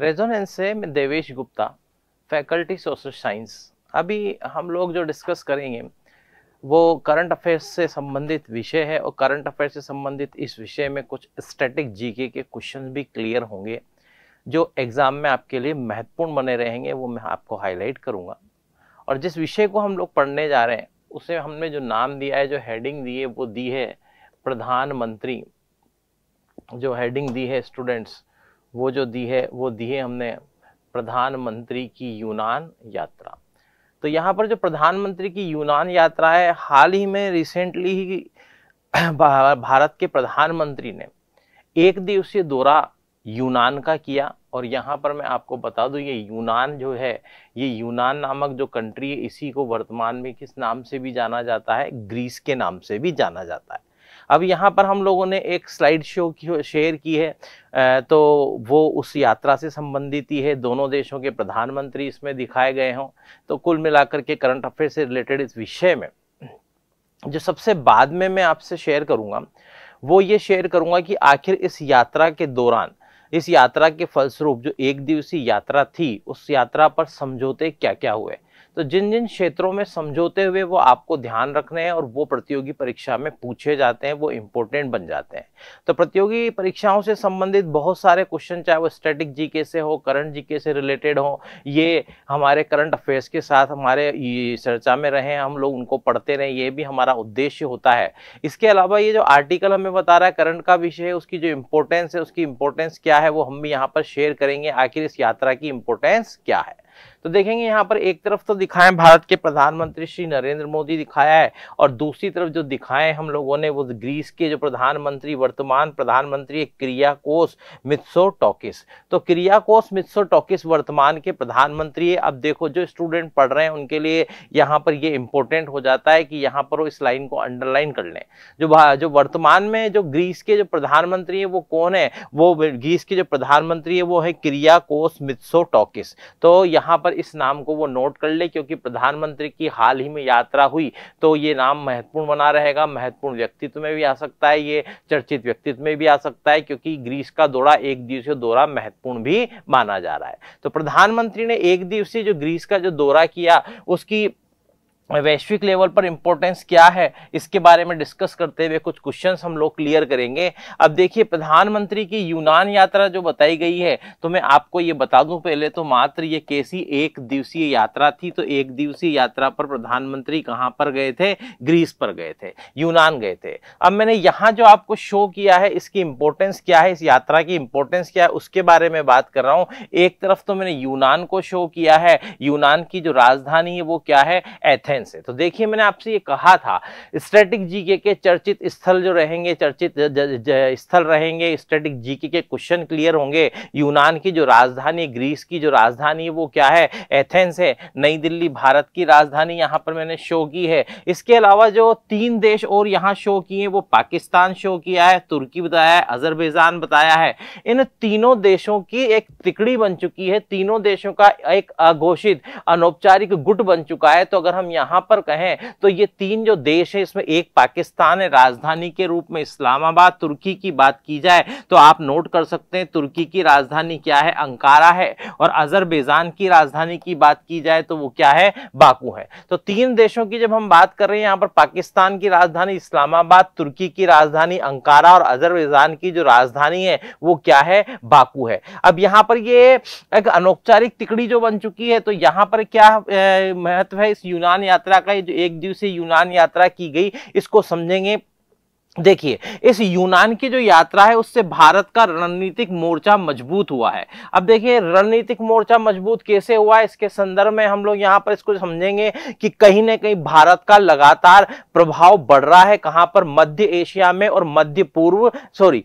resonance से मैं Devesh Gupta faculty social science अभी हम लोग जो डिस्कस करेंगे वो करंट अफेयर्स से संबंधित विषय है और करंट अफेयर्स से संबंधित इस विषय में कुछ स्टैटिक जीके के क्वेश्चन भी क्लियर होंगे जो एग्ज़ाम में आपके लिए महत्वपूर्ण बने रहेंगे वो मैं आपको हाईलाइट करूँगा और जिस विषय को हम लोग पढ़ने जा रहे हैं उसे हमने जो नाम दिया है जो हेडिंग दी है वो दी है प्रधानमंत्री जो हेडिंग दी है स्टूडेंट्स वो जो दी है वो दी है हमने प्रधानमंत्री की यूनान यात्रा तो यहाँ पर जो प्रधानमंत्री की यूनान यात्रा है हाल ही में रिसेंटली ही भारत के प्रधानमंत्री ने एक दिवसीय दौरा यूनान का किया और यहाँ पर मैं आपको बता दूँ ये यूनान जो है ये यूनान नामक जो कंट्री है इसी को वर्तमान में किस नाम से भी जाना जाता है ग्रीस के नाम से भी जाना जाता है अब यहाँ पर हम लोगों ने एक स्लाइड शो की शेयर की है तो वो उस यात्रा से संबंधित ही है दोनों देशों के प्रधानमंत्री इसमें दिखाए गए हों तो कुल मिलाकर के करंट अफेयर से रिलेटेड इस विषय में जो सबसे बाद में मैं आपसे शेयर करूँगा वो ये शेयर करूँगा कि आखिर इस यात्रा के दौरान इस यात्रा के फलस्वरूप जो एक दिवसीय यात्रा थी उस यात्रा पर समझौते क्या क्या हुए तो जिन जिन क्षेत्रों में समझौते हुए वो आपको ध्यान रखने हैं और वो प्रतियोगी परीक्षा में पूछे जाते हैं वो इम्पोर्टेंट बन जाते हैं तो प्रतियोगी परीक्षाओं से संबंधित बहुत सारे क्वेश्चन चाहे वो स्टैटिक जीके से हो करंट जीके से रिलेटेड हो ये हमारे करंट अफेयर्स के साथ हमारे चर्चा में रहें हम लोग उनको पढ़ते रहें ये भी हमारा उद्देश्य होता है इसके अलावा ये जो आर्टिकल हमें बता रहा है करंट का विषय है उसकी जो इम्पोर्टेंस है उसकी इम्पोर्टेंस क्या है वो हम भी यहाँ पर शेयर करेंगे आखिर इस यात्रा की इम्पोर्टेंस क्या है तो देखेंगे यहाँ पर एक तरफ तो दिखाएं भारत के प्रधानमंत्री श्री नरेंद्र मोदी दिखाया है और दूसरी तरफ जो दिखाएं हम लोगों ने वो ग्रीस के जो प्रधानमंत्री वर्तमान प्रधानमंत्री मित्सो टॉकिस तो मित्सो टॉकिस वर्तमान के प्रधानमंत्री अब देखो जो स्टूडेंट पढ़ रहे हैं उनके लिए यहाँ पर ये इंपॉर्टेंट हो जाता है कि यहाँ पर वो इस लाइन को अंडरलाइन कर लें जो जो वर्तमान में जो ग्रीस के जो प्रधानमंत्री है वो कौन है वो ग्रीस के जो प्रधानमंत्री है वो है क्रियाकोस टॉकिस तो यहाँ यहाँ पर इस नाम को वो नोट कर ले क्योंकि प्रधानमंत्री की हाल ही में यात्रा हुई तो ये नाम महत्वपूर्ण बना रहेगा महत्वपूर्ण व्यक्तित्व में भी आ सकता है ये चर्चित व्यक्तित्व में भी आ सकता है क्योंकि ग्रीस का दौरा एक दिवसीय दौरा महत्वपूर्ण भी माना जा रहा है तो प्रधानमंत्री ने एक दिवसीय जो ग्रीस का जो दौरा किया उसकी वैश्विक लेवल पर इम्पोर्टेंस क्या है इसके बारे में डिस्कस करते हुए कुछ क्वेश्चन हम लोग क्लियर करेंगे अब देखिए प्रधानमंत्री की यूनान यात्रा जो बताई गई है तो मैं आपको ये बता दूं पहले तो मात्र ये कैसी एक दिवसीय यात्रा थी तो एक दिवसीय यात्रा पर प्रधानमंत्री कहाँ पर गए थे ग्रीस पर गए थे यूनान गए थे अब मैंने यहाँ जो आपको शो किया है इसकी इम्पोर्टेंस क्या है इस यात्रा की इम्पोर्टेंस क्या है उसके बारे में बात कर रहा हूँ एक तरफ तो मैंने यूनान को शो किया है यूनान की जो राजधानी है वो क्या है एथेन साइंस से तो देखिए मैंने आपसे ये कहा था स्टैटिक जीके के चर्चित स्थल जो रहेंगे चर्चित स्थल रहेंगे स्टैटिक जीके के क्वेश्चन क्लियर होंगे यूनान की जो राजधानी ग्रीस की जो राजधानी है वो क्या है एथेंस है नई दिल्ली भारत की राजधानी यहाँ पर मैंने शो की है इसके अलावा जो तीन देश और यहाँ शो किए वो पाकिस्तान शो किया है तुर्की बताया है अजरबैजान बताया है इन तीनों देशों की एक तिकड़ी बन चुकी है तीनों देशों का एक अघोषित अनौपचारिक गुट बन चुका है तो अगर हम यहाँ यहां पर कहें तो ये तीन जो देश है इसमें एक पाकिस्तान है राजधानी के रूप में इस्लामाबाद तुर्की की बात की जाए तो आप नोट कर सकते हैं तुर्की की राजधानी क्या है अंकारा है और अजरबेजान की राजधानी की बात की जाए तो वो क्या है बाकू है तो तीन देशों की जब हम बात कर रहे हैं यहां पर पाकिस्तान की राजधानी इस्लामाबाद तुर्की की राजधानी अंकारा और अजरबेजान की जो राजधानी है वो क्या है बाकू है अब यहां पर ये एक अनौपचारिक टिकड़ी जो बन चुकी है तो यहां पर क्या महत्व है इस यूनान या यात्रा का जो एक दिवसीय यूनान यात्रा की गई इसको समझेंगे देखिए इस यूनान की जो यात्रा है उससे भारत का रणनीतिक मोर्चा मजबूत हुआ है अब देखिए रणनीतिक मोर्चा मजबूत कैसे हुआ इसके संदर्भ में हम लोग यहाँ पर इसको समझेंगे कि कहीं ना कहीं भारत का लगातार प्रभाव बढ़ रहा है कहाँ पर मध्य एशिया में और मध्य पूर्व सॉरी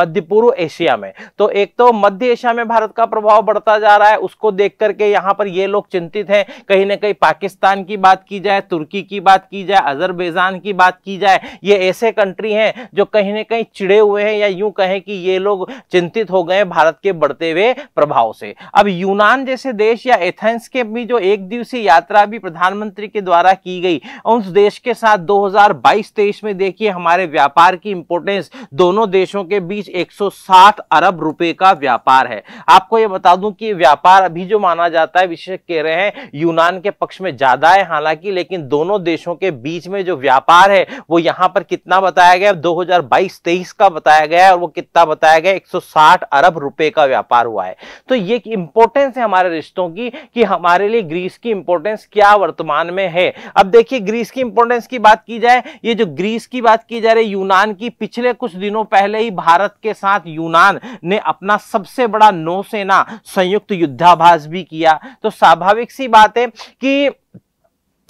मध्य पूर्व एशिया में तो एक तो मध्य एशिया में भारत का प्रभाव बढ़ता जा रहा है उसको देख करके यहाँ पर ये लोग चिंतित हैं कहीं ना कहीं पाकिस्तान की बात की जाए तुर्की की बात की जाए अजरबैजान की बात की जाए ये ऐसे ऐसे कंट्री हैं जो कहीं ना कहीं चिड़े हुए हैं या यूं कहें कि ये लोग चिंतित हो गए भारत के बढ़ते हुए प्रभाव से अब यूनान जैसे देश या एथेंस के भी जो एक दिवसीय यात्रा भी प्रधानमंत्री के द्वारा की गई उस देश के साथ 2022-23 में देखिए हमारे व्यापार की इंपोर्टेंस दोनों देशों के बीच 107 अरब रुपए का व्यापार है आपको यह बता दूं कि व्यापार अभी जो माना जाता है विशेष कह रहे हैं यूनान के पक्ष में ज्यादा है हालांकि लेकिन दोनों देशों के बीच में जो व्यापार है वो यहां पर कितना कितना बताया गया 2022-23 का बताया गया है और वो कितना बताया गया 160 अरब रुपए का व्यापार हुआ है तो ये इंपोर्टेंस है हमारे रिश्तों की कि हमारे लिए ग्रीस की इंपोर्टेंस क्या वर्तमान में है अब देखिए ग्रीस की इंपोर्टेंस की बात की जाए ये जो ग्रीस की बात की जा रही है यूनान की पिछले कुछ दिनों पहले ही भारत के साथ यूनान ने अपना सबसे बड़ा नौसेना संयुक्त युद्धाभास भी किया तो स्वाभाविक सी बात है कि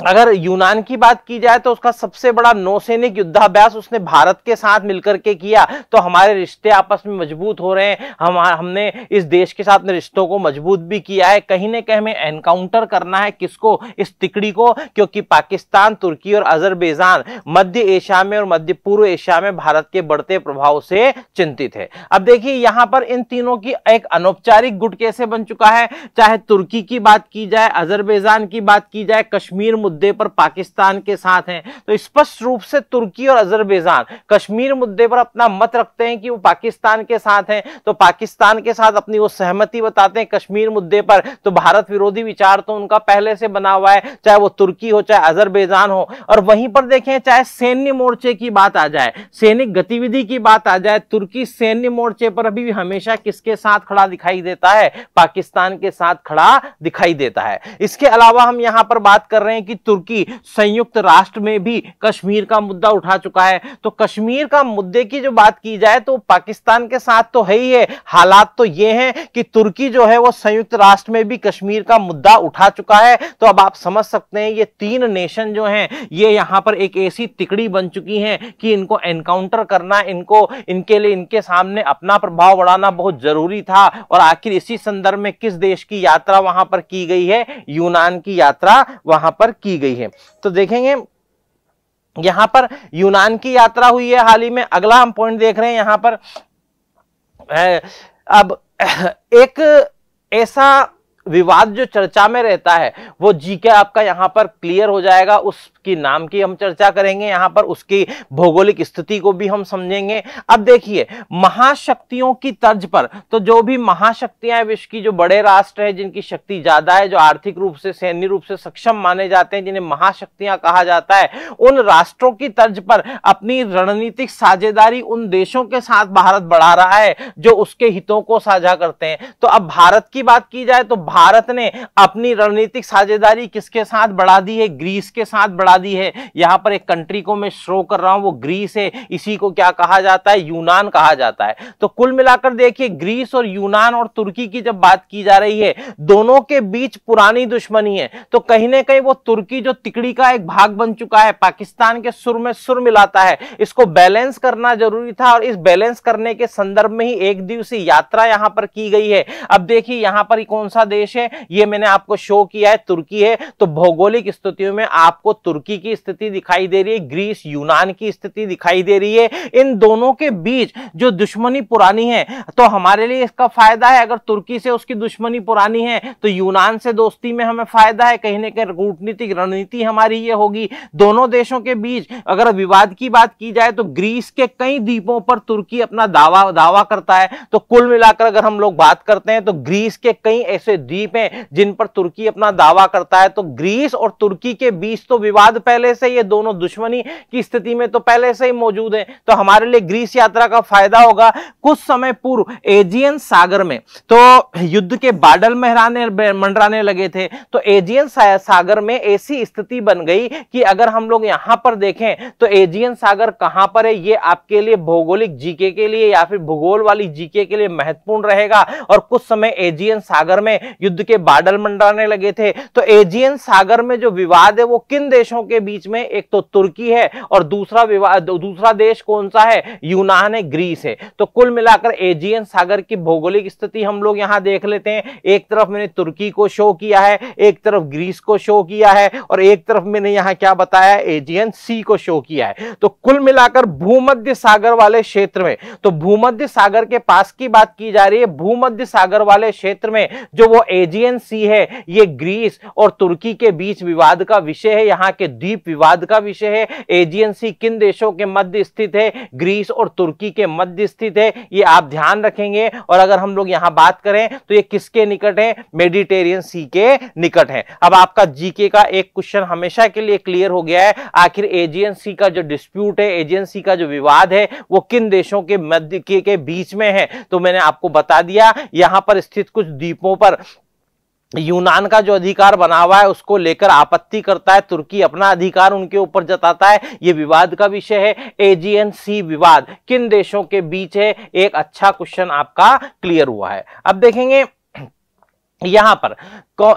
अगर यूनान की बात की जाए तो उसका सबसे बड़ा नौसैनिक युद्धाभ्यास उसने भारत के साथ मिलकर के किया तो हमारे रिश्ते आपस में मजबूत हो रहे हैं हम हमने इस देश के साथ रिश्तों को मजबूत भी किया है कहीं ना कहीं हमें एनकाउंटर करना है किसको इस तिकड़ी को क्योंकि पाकिस्तान तुर्की और अजरबैजान मध्य एशिया में और मध्य पूर्व एशिया में भारत के बढ़ते प्रभाव से चिंतित है अब देखिए यहां पर इन तीनों की एक अनौपचारिक गुट कैसे बन चुका है चाहे तुर्की की बात की जाए अजरबैजान की बात की जाए कश्मीर मुद्दे पर पाकिस्तान के साथ हैं तो स्पष्ट रूप से तुर्की और अजरबैजान कश्मीर मुद्दे पर अपना मत रखते हैं कि वो पाकिस्तान के साथ हैं तो पाकिस्तान के साथ अपनी वो सहमति बताते हैं कश्मीर मुद्दे पर तो भारत विरोधी विचार तो उनका पहले से बना हुआ है चाहे वो तुर्की हो चाहे अजरबैजान हो और वहीं पर देखें चाहे सैन्य मोर्चे की बात आ जाए सैनिक गतिविधि की बात आ जाए तुर्की सैन्य मोर्चे पर अभी हमेशा किसके साथ खड़ा दिखाई देता है पाकिस्तान के साथ खड़ा दिखाई देता है इसके अलावा हम यहां पर बात कर रहे हैं कि तुर्की संयुक्त राष्ट्र में भी कश्मीर का मुद्दा उठा चुका है तो कश्मीर का मुद्दे की जो बात की जाए तो पाकिस्तान के साथ तो है ही है हालात तो ये हैं कि तुर्की जो है वो संयुक्त राष्ट्र में भी कश्मीर का मुद्दा उठा चुका है तो अब आप समझ सकते हैं ये तीन नेशन जो हैं ये यहाँ पर एक ऐसी तिकड़ी बन चुकी हैं कि इनको एनकाउंटर करना इनको इनके लिए इनके सामने अपना प्रभाव बढ़ाना बहुत जरूरी था और आखिर इसी संदर्भ में किस देश की यात्रा वहां पर की गई है यूनान की यात्रा वहां पर की गई है तो देखेंगे यहां पर यूनान की यात्रा हुई है हाल ही में अगला हम पॉइंट देख रहे हैं यहां पर अब एक ऐसा विवाद जो चर्चा में रहता है वो जीके आपका यहाँ पर क्लियर हो जाएगा उसकी नाम की हम चर्चा करेंगे यहाँ पर उसकी भौगोलिक स्थिति को भी हम समझेंगे अब देखिए महाशक्तियों की तर्ज पर तो जो भी महाशक्तियां विश्व की जो बड़े राष्ट्र हैं जिनकी शक्ति ज्यादा है जो आर्थिक रूप से सैन्य रूप से सक्षम माने जाते हैं जिन्हें महाशक्तियां कहा जाता है उन राष्ट्रों की तर्ज पर अपनी रणनीतिक साझेदारी उन देशों के साथ भारत बढ़ा रहा है जो उसके हितों को साझा करते हैं तो अब भारत की बात की जाए तो भारत ने अपनी रणनीतिक साझेदारी किसके साथ बढ़ा दी है ग्रीस के साथ बढ़ा दी है यहां पर एक कंट्री को मैं शो कर रहा हूं वो ग्रीस है इसी को क्या कहा जाता है यूनान कहा जाता है तो कुल मिलाकर देखिए ग्रीस और यूनान और तुर्की की जब बात की जा रही है दोनों के बीच पुरानी दुश्मनी है तो कहीं ना कहीं वो तुर्की जो तिकड़ी का एक भाग बन चुका है पाकिस्तान के सुर में सुर मिलाता है इसको बैलेंस करना जरूरी था और इस बैलेंस करने के संदर्भ में ही एक दिवसीय यात्रा यहां पर की गई है अब देखिए यहां पर कौन सा देश देश है ये मैंने आपको शो किया है तुर्की है तो भौगोलिक स्थितियों में आपको तुर्की की स्थिति दिखाई दे रही है ग्रीस यूनान की स्थिति दिखाई दे रही है इन दोनों के बीच जो दुश्मनी पुरानी है तो हमारे लिए इसका फायदा है अगर तुर्की से उसकी दुश्मनी पुरानी है तो यूनान से दोस्ती में हमें फायदा है कहीं ना कहीं कूटनीतिक रणनीति हमारी ये होगी दोनों देशों के बीच अगर विवाद की बात की जाए तो ग्रीस के कई द्वीपों पर तुर्की अपना दावा दावा करता है तो कुल मिलाकर अगर हम लोग बात करते हैं तो ग्रीस के कई ऐसे द्वीप हैं जिन पर तुर्की अपना दावा करता है तो ग्रीस और तुर्की के बीच तो विवाद पहले से ये दोनों दुश्मनी की स्थिति में तो पहले से ही मौजूद है तो हमारे लिए ग्रीस यात्रा का फायदा होगा कुछ समय पूर्व एजियन सागर में तो युद्ध के बाडल महराने मंडराने लगे थे तो एजियन सागर में ऐसी स्थिति बन गई कि अगर हम लोग यहां पर देखें तो एजियन सागर कहां पर है ये आपके लिए भौगोलिक जीके के लिए या फिर भूगोल वाली जीके के लिए महत्वपूर्ण रहेगा और कुछ समय एजियन सागर में युद्ध के बादल मंडराने लगे थे तो एजियन सागर में जो विवाद है वो किन देशों के बीच में एक तो तुर्की है और दूसरा विवाद दूसरा देश कौन सा है यूनान है ग्रीस है तो कुल मिलाकर एजियन सागर की भौगोलिक स्थिति हम लोग यहां देख लेते हैं एक तरफ मैंने तुर्की को शो किया है एक तरफ ग्रीस को शो किया है और एक तरफ मैंने यहां क्या बताया एजियन सी को शो किया है तो कुल मिलाकर भूमध्य सागर वाले क्षेत्र में तो भूमध्य सागर के पास की बात की जा रही है भूमध्य सागर वाले क्षेत्र में जो वो एजियन सी है ये ग्रीस और तुर्की के बीच विवाद का विषय है यहाँ के द्वीप विवाद का विषय है एजियन सी किन देशों के मध्य स्थित है ग्रीस और तुर्की के मध्य स्थित है ये आप ध्यान रखेंगे और अगर हम लोग यहाँ बात करें तो ये किसके निकट है मेडिटेरियन सी के निकट है अब आपका जीके का एक क्वेश्चन हमेशा के लिए क्लियर हो गया है आखिर एजियन सी का जो डिस्प्यूट है एजियन सी का जो विवाद है वो किन देशों के मध्य के, के बीच में है तो मैंने आपको बता दिया यहां पर स्थित कुछ द्वीपों पर यूनान का जो अधिकार बना हुआ है उसको लेकर आपत्ति करता है तुर्की अपना अधिकार उनके ऊपर जताता है ये विवाद का विषय है एजीएन सी विवाद किन देशों के बीच है एक अच्छा क्वेश्चन आपका क्लियर हुआ है अब देखेंगे यहां पर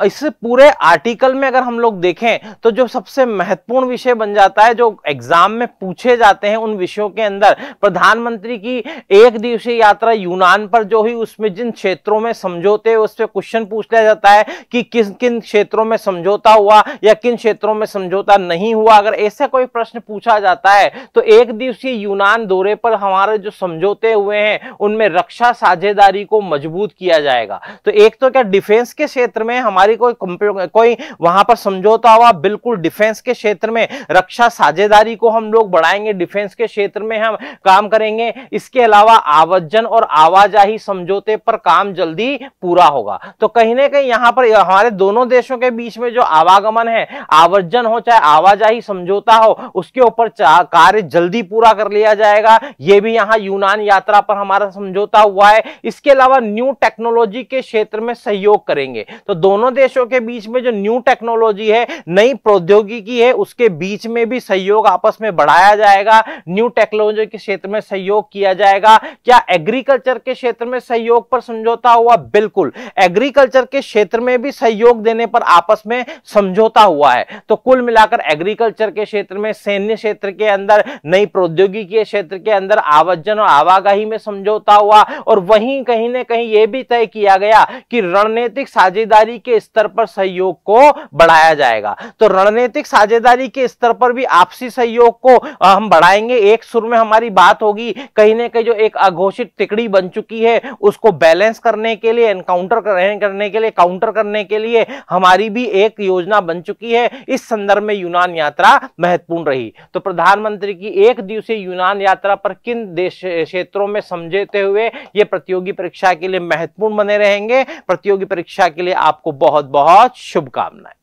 इस पूरे आर्टिकल में अगर हम लोग देखें तो जो सबसे महत्वपूर्ण विषय बन जाता है जो एग्जाम में पूछे जाते हैं उन विषयों के अंदर प्रधानमंत्री की एक दिवसीय यात्रा यूनान पर जो हुई उसमें जिन क्षेत्रों में समझौते उस पर क्वेश्चन पूछ लिया जाता है कि किस किन क्षेत्रों में समझौता हुआ या किन क्षेत्रों में समझौता नहीं हुआ अगर ऐसा कोई प्रश्न पूछा जाता है तो एक दिवसीय यूनान दौरे पर हमारे जो समझौते हुए हैं उनमें रक्षा साझेदारी को मजबूत किया जाएगा तो एक तो क्या डिफेंस के क्षेत्र में हम हमारी कोई कोई वहां पर समझौता हुआ बिल्कुल डिफेंस के क्षेत्र में रक्षा साझेदारी को हम लोग बढ़ाएंगे डिफेंस के क्षेत्र में हम काम करेंगे इसके अलावा आवर्जन और आवाजाही समझौते पर काम जल्दी पूरा होगा तो कहीं ना कहीं यहाँ पर हमारे दोनों देशों के बीच में जो आवागमन है आवर्जन हो चाहे आवाजाही समझौता हो उसके ऊपर कार्य जल्दी पूरा कर लिया जाएगा ये भी यहाँ यूनान यात्रा पर हमारा समझौता हुआ है इसके अलावा न्यू टेक्नोलॉजी के क्षेत्र में सहयोग करेंगे तो दोनों दोनों देशों के बीच में जो न्यू टेक्नोलॉजी है नई प्रौद्योगिकी है उसके बीच में भी सहयोग आपस में बढ़ाया जाएगा न्यू टेक्नोलॉजी के क्षेत्र में सहयोग किया जाएगा क्या एग्रीकल्चर के क्षेत्र में सहयोग पर समझौता हुआ बिल्कुल एग्रीकल्चर के क्षेत्र में भी सहयोग देने पर आपस में समझौता हुआ है तो कुल मिलाकर एग्रीकल्चर के क्षेत्र में सैन्य क्षेत्र के अंदर नई प्रौद्योगिकी क्षेत्र के अंदर आवाजन और आवागाही में समझौता हुआ और वहीं कहीं ना कहीं यह भी तय किया गया कि रणनीतिक साझेदारी के स्तर पर सहयोग को बढ़ाया जाएगा तो रणनीतिक साझेदारी के स्तर पर भी आपसी सहयोग को हम बढ़ाएंगे एक सुर में हमारी बात होगी कहीं ना कहीं जो एक अघोषित तिकड़ी बन चुकी है उसको बैलेंस करने के लिए एनकाउंटर करने के लिए काउंटर करने के लिए हमारी भी एक योजना बन चुकी है इस संदर्भ में यूनान यात्रा महत्वपूर्ण रही तो प्रधानमंत्री की एक दिवसीय यूनान यात्रा पर किन देश क्षेत्रों में समझेते हुए ये प्रतियोगी परीक्षा के लिए महत्वपूर्ण बने रहेंगे प्रतियोगी परीक्षा के लिए आपको बहुत बहुत शुभकामनाएं